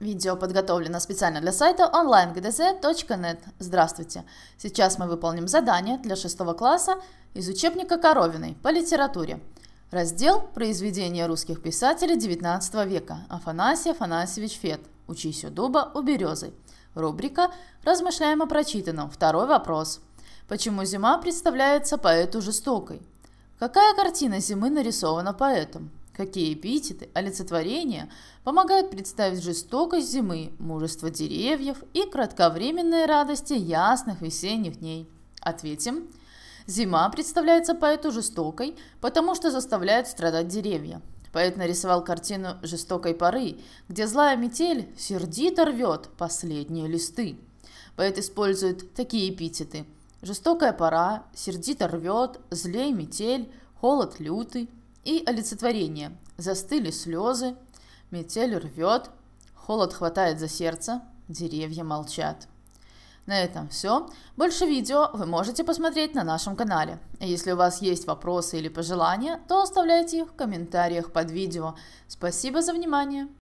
Видео подготовлено специально для сайта onlinegdz.net. Здравствуйте! Сейчас мы выполним задание для шестого класса из учебника Коровиной по литературе. Раздел «Произведения русских писателей XIX века. Афанасий Афанасьевич Фет. Учись у дуба, у березы». Рубрика «Размышляем о прочитанном». Второй вопрос. Почему зима представляется поэту жестокой? Какая картина зимы нарисована поэтом? Какие эпитеты, олицетворения помогают представить жестокость зимы, мужество деревьев и кратковременные радости ясных весенних дней? Ответим. Зима представляется поэту жестокой, потому что заставляет страдать деревья. Поэт нарисовал картину жестокой поры, где злая метель сердито рвет последние листы. Поэт использует такие эпитеты. Жестокая пора, сердито рвет, злей метель, холод лютый и олицетворение. Застыли слезы, метель рвет, холод хватает за сердце, деревья молчат. На этом все. Больше видео вы можете посмотреть на нашем канале. Если у вас есть вопросы или пожелания, то оставляйте их в комментариях под видео. Спасибо за внимание!